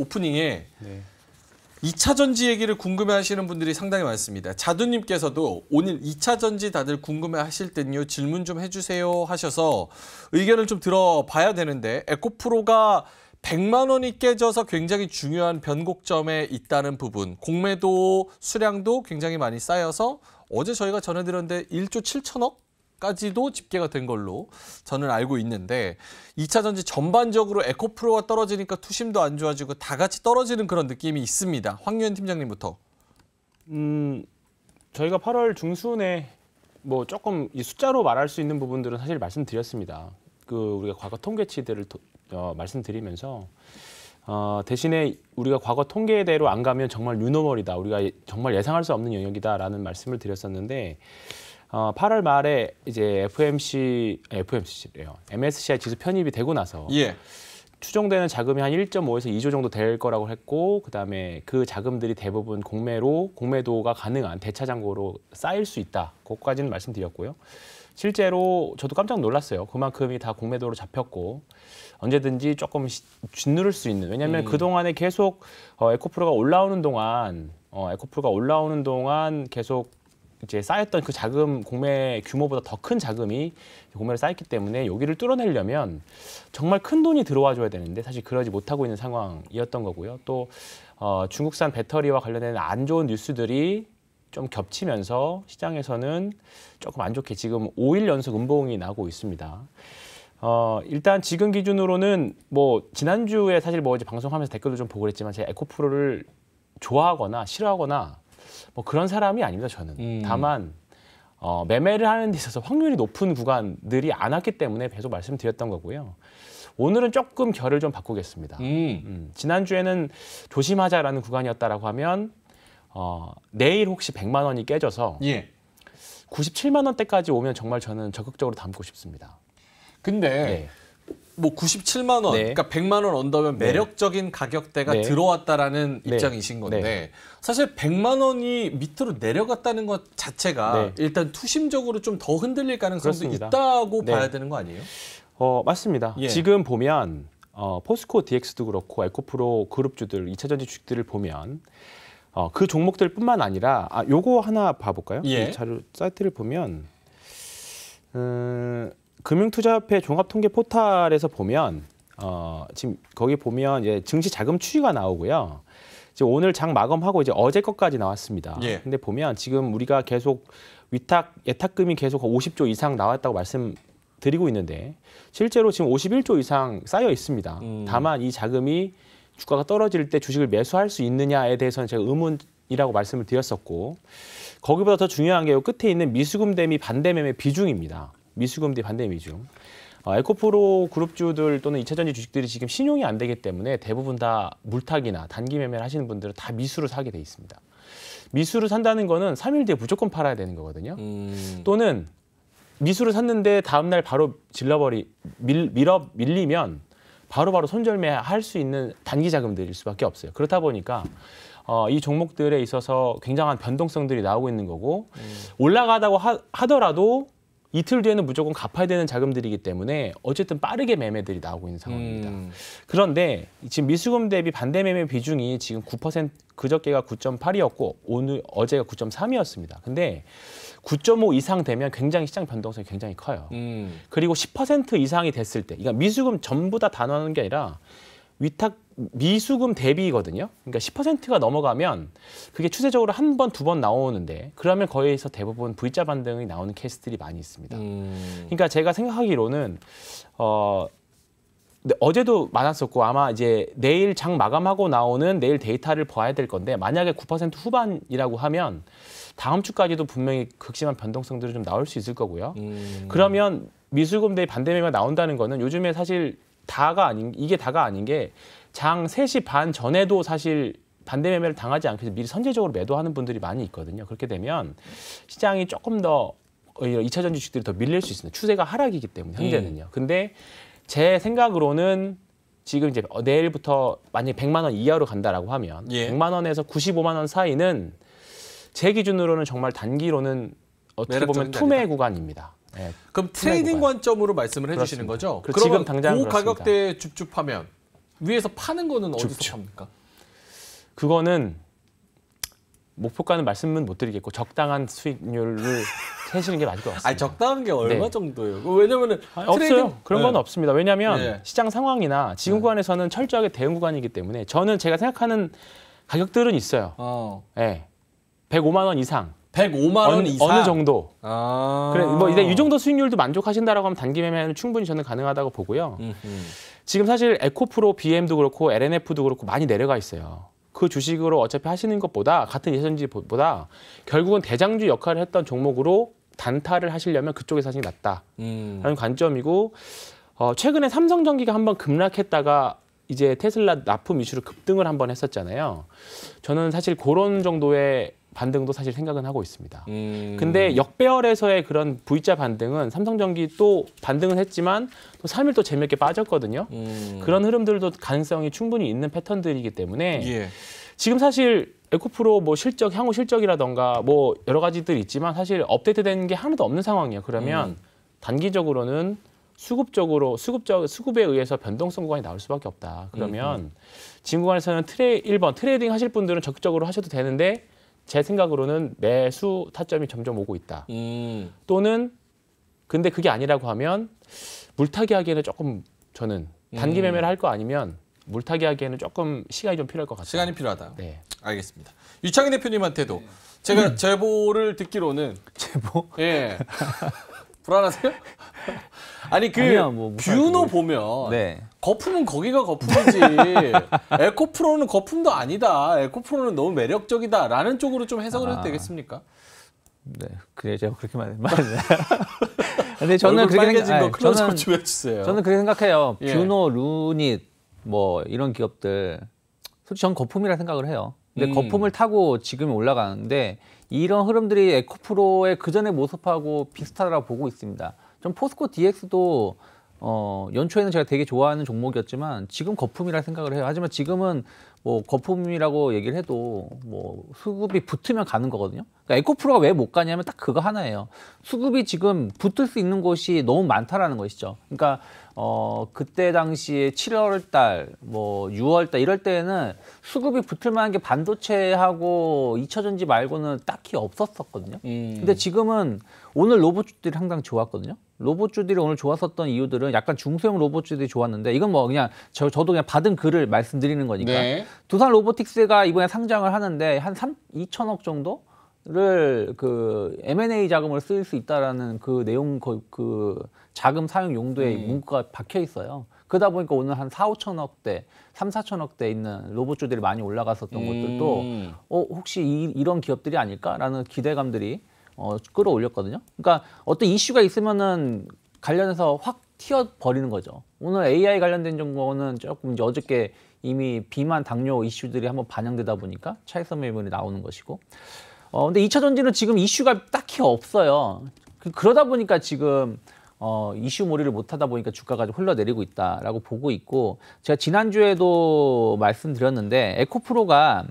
오프닝에 네. 2차 전지 얘기를 궁금해 하시는 분들이 상당히 많습니다. 자두님께서도 오늘 2차 전지 다들 궁금해 하실 땐요, 질문 좀 해주세요 하셔서 의견을 좀 들어봐야 되는데, 에코프로가 100만 원이 깨져서 굉장히 중요한 변곡점에 있다는 부분, 공매도 수량도 굉장히 많이 쌓여서 어제 저희가 전해드렸는데 1조 7천억 까지도 집계가 된 걸로 저는 알고 있는데 2차 전지 전반적으로 에코프로가 떨어지니까 투심도 안 좋아지고 다 같이 떨어지는 그런 느낌이 있습니다. 황유현 팀장님부터. 음, 저희가 8월 중순에 뭐 조금 이 숫자로 말할 수 있는 부분들은 사실 말씀드렸습니다. 그 우리가 과거 통계치들을 도, 어, 말씀드리면서 어, 대신에 우리가 과거 통계대로 안 가면 정말 뉴노멀이다. 우리가 예, 정말 예상할 수 없는 영역이다라는 말씀을 드렸었는데 어, 8월 말에 이제 FMC, FMC래요. MSCI 지수 편입이 되고 나서 예. 추정되는 자금이 한 1.5에서 2조 정도 될 거라고 했고 그다음에 그 자금들이 대부분 공매로 공매도가 가능한 대차 장고로 쌓일 수 있다. 그것까지는 말씀드렸고요. 실제로 저도 깜짝 놀랐어요. 그만큼이 다 공매도로 잡혔고 언제든지 조금 짓누를 수 있는 왜냐하면 음. 그동안에 계속 어, 에코프로가 올라오는 동안 어, 에코프로가 올라오는 동안 계속 이제 쌓였던 그 자금 공매 규모보다 더 큰 자금이 공매를 쌓였기 때문에 여기를 뚫어내려면 정말 큰 돈이 들어와 줘야 되는데 사실 그러지 못하고 있는 상황이었던 거고요. 또 어, 중국산 배터리와 관련된 안 좋은 뉴스들이 좀 겹치면서 시장에서는 조금 안 좋게 지금 5일 연속 음봉이 나고 있습니다. 어, 일단 지금 기준으로는 뭐 지난주에 사실 뭐 이제 방송하면서 댓글도 좀 보고 그랬지만 제가 에코프로를 좋아하거나 싫어하거나 뭐 그런 사람이 아닙니다. 저는 음. 다만 어, 매매를 하는 데 있어서 확률이 높은 구간들이 안 왔기 때문에 계속 말씀드렸던 거고요. 오늘은 조금 결을 좀 바꾸겠습니다. 음. 음, 지난주에는 조심하자라는 구간이었다라고 하면 어, 내일 혹시 100만 원이 깨져서 예. 97만 원대까지 오면 정말 저는 적극적으로 담고 싶습니다. 근데 네. 뭐 97만 원, 네. 그러니까 100만 원 언더면 네. 매력적인 가격대가 네. 들어왔다라는 네. 입장이신 네. 건데 사실 100만 원이 밑으로 내려갔다는 것 자체가 일단 투심적으로 좀 더 흔들릴 가능성도 그렇습니다. 있다고 봐야 되는 거 아니에요? 어 맞습니다. 예. 지금 보면 어, 포스코 DX도 그렇고 에코프로 그룹주들 2차전지 주식들을 보면 어, 그 종목들뿐만 아니라 아 요거 하나 봐볼까요? 예. 이 자료 사이트를 보면 음, 금융투자협회 종합통계 포탈에서 보면 어, 지금 거기 보면 이제 증시 자금 추이가 나오고요. 지금 오늘 장 마감하고 이제 어제 것까지 나왔습니다. 예. 근데 보면 지금 우리가 계속 위탁 예탁금이 계속 50조 이상 나왔다고 말씀 드리고 있는데 실제로 지금 51조 이상 쌓여 있습니다. 음. 다만 이 자금이 주가가 떨어질 때 주식을 매수할 수 있느냐에 대해서는 제가 의문이라고 말씀을 드렸었고 거기보다 더 중요한 게 끝에 있는 미수금 대미 반대 매매 비중입니다. 미수금 대 반대 미중. 어, 에코프로 그룹주들 또는 이차전지 주식들이 지금 신용이 안 되기 때문에 대부분 다 물타기나 단기 매매를 하시는 분들은 다 미수로 사게 돼 있습니다. 미수로 산다는 거는 3일 뒤에 무조건 팔아야 되는 거거든요. 음. 또는 미수를 샀는데 다음 날 바로 질러버리 밀, 밀어 밀리면 바로바로 바로 손절매할 수 있는 단기 자금들일 수밖에 없어요. 그렇다 보니까 어, 이 종목들에 있어서 굉장한 변동성들이 나오고 있는 거고 음. 올라가다고 하, 하더라도 이틀 뒤에는 무조건 갚아야 되는 자금들이기 때문에 어쨌든 빠르게 매매들이 나오고 있는 상황입니다. 음. 그런데 지금 미수금 대비 반대 매매 비중이 지금 9% 그저께가 9.8이었고 오늘 어제가 9.3이었습니다. 근데 9.5 이상 되면 굉장히 시장 변동성이 굉장히 커요. 음. 그리고 10% 이상이 됐을 때, 그러니까 미수금 전부 다 단호하는 게 아니라 위탁 미수금 대비거든요. 그러니까 10%가 넘어가면 그게 추세적으로 한 번, 두 번 나오는데 그러면 거기에서 대부분 V자 반등이 나오는 케이스들이 많이 있습니다. 음. 그러니까 제가 생각하기로는 어 네, 어제도 많았었고 아마 이제 내일 장 마감하고 나오는 내일 데이터를 봐야 될 건데 만약에 9% 후반이라고 하면 다음 주까지도 분명히 극심한 변동성들이 좀 나올 수 있을 거고요. 음. 그러면 미수금 대비 반대매가 나온다는 거는 요즘에 사실 다가 아닌 이게 다가 아닌 게 장 3시 반 전에도 사실 반대 매매를 당하지 않기 위해서 미리 선제적으로 매도하는 분들이 많이 있거든요. 그렇게 되면 시장이 조금 더오 2차전 주식들이 더 밀릴 수 있습니다. 추세가 하락이기 때문에 네. 현재는요. 음. 근데 제 생각으로는 지금 이제 내일부터 만약에 100만 원 이하로 간다라고 하면 예. 100만 원에서 95만 원 사이는 제 기준으로는 정말 단기로는 어떻게 보면 투매 구간입니다. 네, 그럼 트레이딩 관점으로 말씀을 해주시는 거죠? 그럼 그렇죠. 지금 당장 그 가격대에 줍줍하면 위에서 파는 거는 줍줍. 어디서 팝니까? 그거는 목표가는 말씀은 못 드리겠고 적당한 수익률을 해시는 게 맞을 것 같습니다. 아 적당한 게 얼마 네. 정도예요? 왜냐면은 아니, 트레이딩... 그런 네. 없습니다. 왜냐하면 네. 시장 상황이나 지금 네. 구간에서는 철저하게 대응 구간이기 때문에 저는 제가 생각하는 가격들은 있어요. 어. 네. 예. 105만 원 이상, 105만 원 이상 어느 정도. 아 그래 뭐이제이 정도 수익률도 만족하신다라고 하면 단기 매매는 충분히 저는 가능하다고 보고요. 음흠. 지금 사실 에코프로 BM도 그렇고 LNF도 그렇고 많이 내려가 있어요. 그 주식으로 어차피 하시는 것보다 같은 예선지보다 결국은 대장주 역할을 했던 종목으로 단타를 하시려면 그쪽에사 하시는 게 낫다라는 음. 관점이고 어, 최근에 삼성전기가 한번 급락했다가 이제 테슬라 납품 이슈로 급등을 한번 했었잖아요. 저는 사실 그런 정도의 반등도 사실 생각은 하고 있습니다. 음. 근데 역배열에서의 그런 V자 반등은 삼성전기 또 반등은 했지만 또 3일 또 재미있게 빠졌거든요. 음. 그런 흐름들도 가능성이 충분히 있는 패턴들이기 때문에 예. 지금 사실 에코프로 뭐 실적 향후 실적이라던가 뭐 여러 가지들 있지만 사실 업데이트된게 하나도 없는 상황이에요. 그러면 음. 단기적으로는 수급적으로 수급적 수급에 의해서 변동성 구간이 나올 수밖에 없다. 그러면 지금 구간에서는 트레 이 1번 트레이딩 하실 분들은 적극적으로 하셔도 되는데 제 생각으로는 매수 타점이 점점 오고 있다. 음. 또는 근데 그게 아니라고 하면 물타기 하기에는 조금 저는 단기 음. 매매를 할 거 아니면 물타기 하기에는 조금 시간이 좀 필요할 것 같아요. 시간이 필요하다. 네. 알겠습니다. 유창희 대표님한테도 제가 음. 제보를 듣기로는 제보? 예. 불안하세요? 아니 그 아니야, 뭐, 뷰노 보면 네. 거품은 거기가 거품이지. 에코프로는 거품도 아니다. 에코프로는 너무 매력적이다라는 쪽으로 좀 해석을 아. 해도 되겠습니까? 네, 그래 제가 그렇게 말 말했네. 근데 저는 그렇게 생각, 저는 저는 그렇게 생각해요. 예. 뷰노, 루닛 뭐 이런 기업들 솔직히 전 거품이라 생각을 해요. 근데 음. 거품을 타고 지금 올라가는데 이런 흐름들이 에코프로의 그 전의 모습하고 비슷하다고 보고 있습니다. 좀 포스코 DX도 어, 연초에는 제가 되게 좋아하는 종목이었지만 지금 거품이라 생각을 해요. 하지만 지금은 뭐 거품이라고 얘기를 해도 뭐 수급이 붙으면 가는 거거든요. 그러니까 에코프로가 왜 못 가냐면 딱 그거 하나예요. 수급이 지금 붙을 수 있는 곳이 너무 많다라는 것이죠. 그러니까 어 그때 당시에 7월 달, 뭐 6월 달 이럴 때에는 수급이 붙을 만한 게 반도체하고 2차전지 말고는 딱히 없었었거든요. 음. 근데 지금은 오늘 로봇주들이 항상 좋았거든요. 로봇주들이 오늘 좋았었던 이유들은 약간 중소형 로봇주들이 좋았는데 이건 뭐 그냥 저, 저도 그냥 받은 글을 말씀드리는 거니까 네. 두산 로보틱스가 이번에 상장을 하는데 한 3, 2천억 정도? 를그 M&A 자금을 쓰일 수 있다라는 그 내용 그, 그 자금 사용 용도에 음. 문구가 박혀 있어요. 그러다 보니까 오늘 한 4, 5천억대, 3, 4천억대 있는 로봇주들이 많이 올라갔었던 음. 것들도 어 혹시 이, 런 기업들이 아닐까라는 기대감들이 어, 끌어올렸거든요. 그러니까 어떤 이슈가 있으면은 관련해서 확 튀어 버리는 거죠. 오늘 AI 관련된 정보는 조금 이제 어저께 이미 비만 당뇨 이슈들이 한번 반영되다 보니까 차익성 매물이 나오는 것이고 어 근데 2차 전지는 지금 이슈가 딱히 없어요. 그, 러다 보니까 지금 어 이슈 몰이를 못 하다 보니까 주가가 좀 흘러내리고 있다라고 보고 있고 제가 지난주에도 말씀드렸는데 에코프로가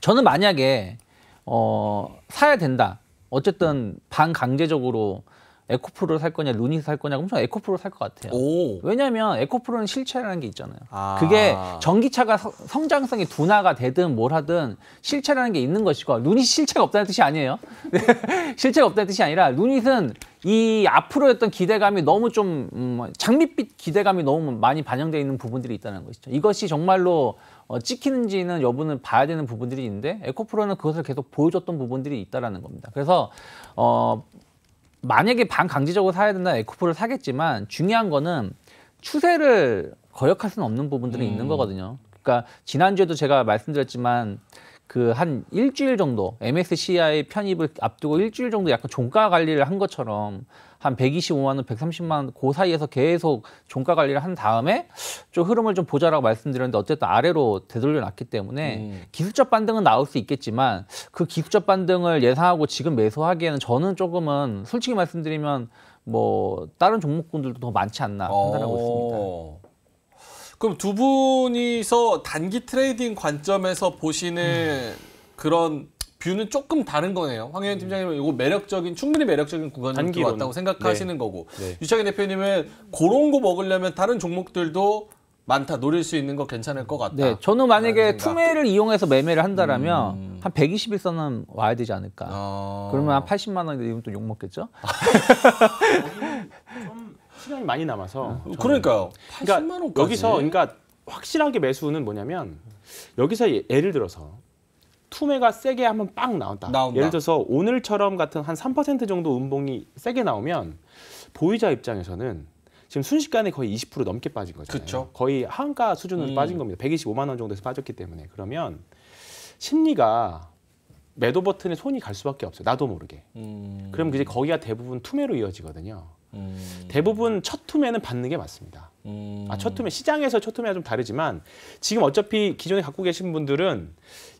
저는 만약에 어 사야 된다. 어쨌든 반강제적으로 에코프로를 살 거냐 루닛을 살 거냐 엄청 에코프로를 살 것 같아요. 오. 왜냐하면 에코프로는 실체라는 게 있잖아요. 아. 그게 전기차가 서, 성장성이 둔화가 되든 뭘 하든 실체라는 게 있는 것이고 루닛 실체가 없다는 뜻이 아니에요. 실체가 없다는 뜻이 아니라 루닛은 이 앞으로였던 기대감이 너무 좀 음, 장밋빛 기대감이 너무 많이 반영되어 있는 부분들이 있다는 것이죠. 이것이 정말로 어, 찍히는지는 여부는 봐야 되는 부분들이 있는데 에코프로는 그것을 계속 보여줬던 부분들이 있다라는 겁니다. 그래서 어. 만약에 반강제적으로 사야 된다 에코프를 사겠지만 중요한 거는 추세를 거역할 수는 없는 부분들이 음. 있는 거거든요. 그러니까 지난주에도 제가 말씀드렸지만 그한 일주일 정도 MSCI 편입을 앞두고 일주일 정도 약간 종가 관리를 한 것처럼 한 125만 원, 130만 원 그 사이에서 계속 종가 관리를 한 다음에 좀 흐름을 좀 보자라고 말씀드렸는데 어쨌든 아래로 되돌려 놨기 때문에 음. 기술적 반등은 나올 수 있겠지만 그 기술적 반등을 예상하고 지금 매수하기에는 저는 조금은 솔직히 말씀드리면 뭐 다른 종목군들도 더 많지 않나 판단하고 있습니다. 어. 그럼 두 분이서 단기 트레이딩 관점에서 보시는 그런 뷰는 조금 다른 거네요. 황현 팀장님은 이거 매력적인 충분히 매력적인 구간이 왔다고 생각하시는 네. 거고 네. 유창희 대표님은 그런 거 먹으려면 다른 종목들도 많다 노릴 수 있는 거 괜찮을 것 같다. 네, 저는 만약에 투매를 이용해서 매매를 한다라면 음. 한1 2일선은 와야 되지 않을까. 어... 그러면 한 80만 원인데 이건 또욕 먹겠죠? 시간이 많이 남아서. 아, 저는. 그러니까요. 80만 그러니까 원까지. 여기서 그러니까 확실하게 매수는 뭐냐면 여기서 예, 예를 들어서 투매가 세게 한번 빵 나온다. 나온다. 예를 들어서 오늘처럼 같은 한 3% 정도 음봉이 세게 나오면 보유자 입장에서는 지금 순식간에 거의 20% 넘게 빠진 거죠. 그렇 거의 한가 수준으로 음. 빠진 겁니다. 125만 원 정도에서 빠졌기 때문에 그러면 심리가 매도 버튼에 손이 갈 수밖에 없어요. 나도 모르게. 음. 그럼 이제 거기가 대부분 투매로 이어지거든요. 음. 대부분 첫 투매는 받는 게 맞습니다. 음. 아, 첫 투매 시장에서 첫 투매가 좀 다르지만 지금 어차피 기존에 갖고 계신 분들은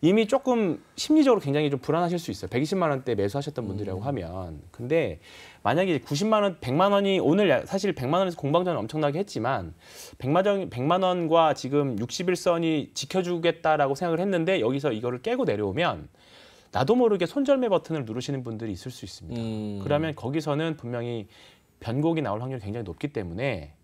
이미 조금 심리적으로 굉장히 좀 불안하실 수 있어요. 120만 원대 매수하셨던 분들이라고 음. 하면 근데 만약에 90만 원, 100만 원이 오늘 사실 100만 원에서 공방전을 엄청나게 했지만 1만 원, 100만 원과 지금 60일선이 지켜주겠다라고 생각을 했는데 여기서 이거를 깨고 내려오면 나도 모르게 손절매 버튼을 누르시는 분들이 있을 수 있습니다. 음. 그러면 거기서는 분명히 변곡이 나올 확률이 굉장히 높기 때문에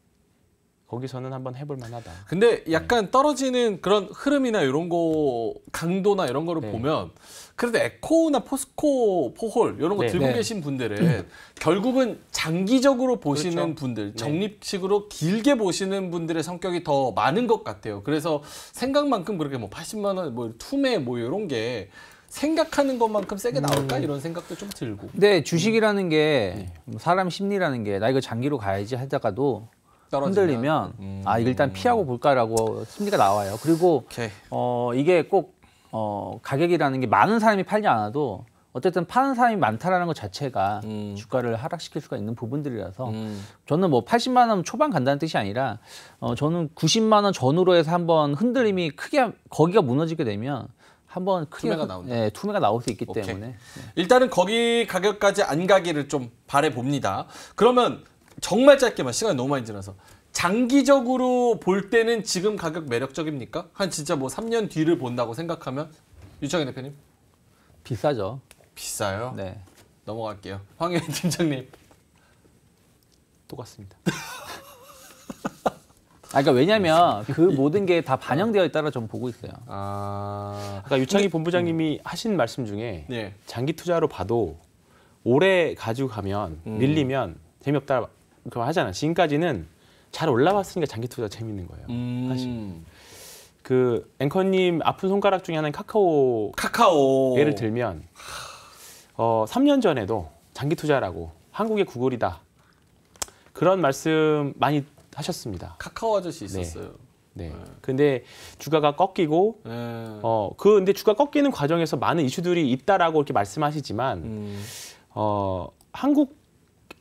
거기서는 한번 해볼 만하다. 근데 네. 약간 네. 떨어지는 그런 흐름이나 이런 거 강도나 이런 거를 네. 보면 그래도 에코나 포스코 포홀 이런 거 네. 들고 네. 계신 분들은 결국은 장기적으로 보시는 그렇죠. 분들 네. 적립식으로 길게 보시는 분들의 성격이 더 많은 것 같아요. 그래서 생각만큼 그렇게 뭐 80만 원뭐 투매 뭐 이런 게 생각하는 것만큼 세게 음. 나올까 음. 이런 생각도 좀 들고. 네, 주식이라는 게 음. 뭐 사람 심리라는 게 나 이거 장기로 가야지 하다가도 떨어지면. 흔들리면 음. 아 일단 피하고 볼까라고 심리가 나와요. 그리고 오케이. 어 이게 꼭 어, 가격이라는 게 많은 사람이 팔지 않아도 어쨌든 파는 사람이 많다라는 것 자체가 음. 주가를 하락시킬 수가 있는 부분들이라서 음. 저는 뭐 80만 원 초반 간다는 뜻이 아니라 어, 저는 90만 원 전후로 해서 한번 흔들림이 크게 거기가 무너지게 되면 한번 투매가 나온다. 네, 투매가 나올 수 있기 오케이. 때문에 네. 일단은 거기 가격까지 안 가기를 좀 바래 봅니다. 그러면 정말 짧게만 시간이 너무 많이 지나서 장기적으로 볼 때는 지금 가격 매력적입니까? 한 진짜 뭐 3년 뒤를 본다고 생각하면 유창희 대표님 비싸죠. 비싸요. 네. 넘어갈게요. 황현 팀장님 똑같습니다. 아, 그러니까 왜냐면 그 모든 게 다 반영되어 있다라 좀 보고 있어요. 아... 아까 그러니까 유창희 근데, 본부장님이 음. 하신 말씀 중에 네. 장기 투자로 봐도 오래 가지고 가면 음. 밀리면 재미없다 그 하잖아. 지금까지는 잘 올라왔으니까 장기 투자 재밌는 거예요. 음. 사실. 그 앵커님 아픈 손가락 중에 하나인 카카오. 카카오. 예를 들면 어 3년 전에도 장기 투자라고 한국의 구글이다. 그런 말씀 많이 하셨습니다. 카카오 아저씨 있었어요. 네. 네. 네. 근데 주가가 꺾이고 네. 어, 그 근데 주가 꺾이는 과정에서 많은 이슈들이 있다라고 이렇게 말씀하시지만 음. 어, 한국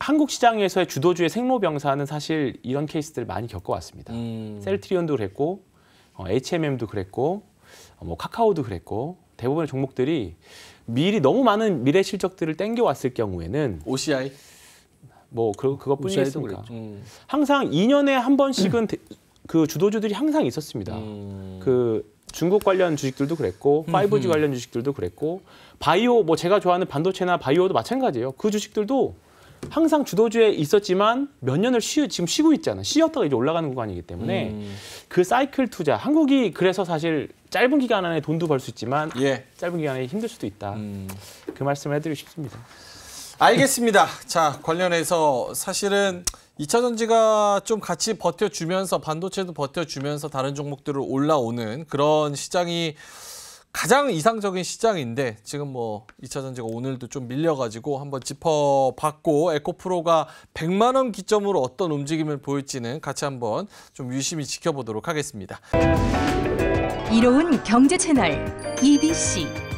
한국 시장에서의 주도주의 생로병사는 사실 이런 케이스들을 많이 겪어왔습니다. 음. 셀트리온도 그랬고 어, HMM도 그랬고 어, 뭐 카카오도 그랬고 대부분의 종목들이 미리 너무 많은 미래 실적들을 땡겨왔을 경우에는 OCI 뭐 그, 그것뿐이겠습니까? 음. 항상 2년에 한 번씩은 음. 그 주도주들이 항상 있었습니다. 음. 그 중국 관련 주식들도 그랬고 5G 음. 관련 주식들도 그랬고 바이오 뭐 제가 좋아하는 반도체나 바이오도 마찬가지예요. 그 주식들도 항상 주도주에 있었지만 몇 년을 쉬, 지금 쉬고 있잖아. 쉬었다가 이제 올라가는 구간이기 때문에 음. 그 사이클 투자. 한국이 그래서 사실 짧은 기간 안에 돈도 벌 수 있지만 예. 짧은 기간 에 힘들 수도 있다. 음. 그 말씀을 해드리고 싶습니다. 알겠습니다. 자, 관련해서 사실은 이차 전지가 좀 같이 버텨주면서 반도체도 버텨주면서 다른 종목들을 올라오는 그런 시장이 가장 이상적인 시장인데 지금 뭐이차 전지가 오늘도 좀 밀려가지고 한번 짚어봤고 에코프로가 100만 원 기점으로 어떤 움직임을 보일지는 같이 한번 좀 유심히 지켜보도록 하겠습니다. 이로운 경제 채널 EBC